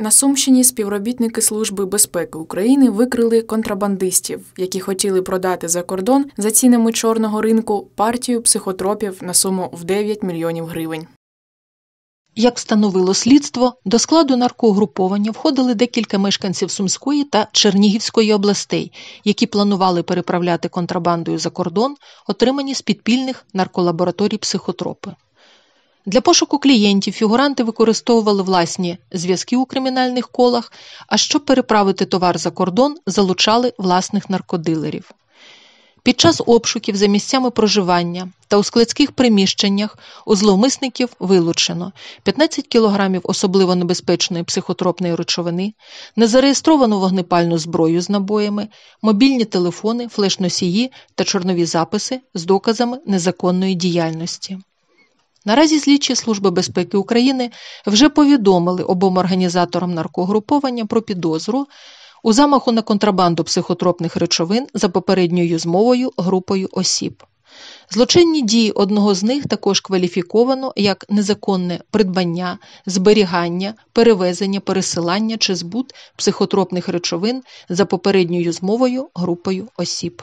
На Сумщині співробітники Служби безпеки України викрили контрабандистів, які хотіли продати за кордон за цінами чорного ринку партію психотропів на суму в 9 мільйонів гривень. Як встановило слідство, до складу наркогруповання входили декілька мешканців Сумської та Чернігівської областей, які планували переправляти контрабандою за кордон, отримані з підпільних нарколабораторій психотропи. Для пошуку клієнтів фігуранти використовували власні зв'язки у кримінальних колах, а щоб переправити товар за кордон, залучали власних наркодилерів. Під час обшуків за місцями проживання та у складських приміщеннях у зловмисників вилучено 15 кг особливо небезпечної психотропної речовини, незареєстровану вогнепальну зброю з набоями, мобільні телефони, флешносії та чорнові записи з доказами незаконної діяльності. Наразі слідчі Служби безпеки України вже повідомили обом організаторам наркогруповання про підозру у замаху на контрабанду психотропних речовин за попередньою змовою групою осіб. Злочинні дії одного з них також кваліфіковано як незаконне придбання, зберігання, перевезення, пересилання чи збут психотропних речовин за попередньою змовою групою осіб.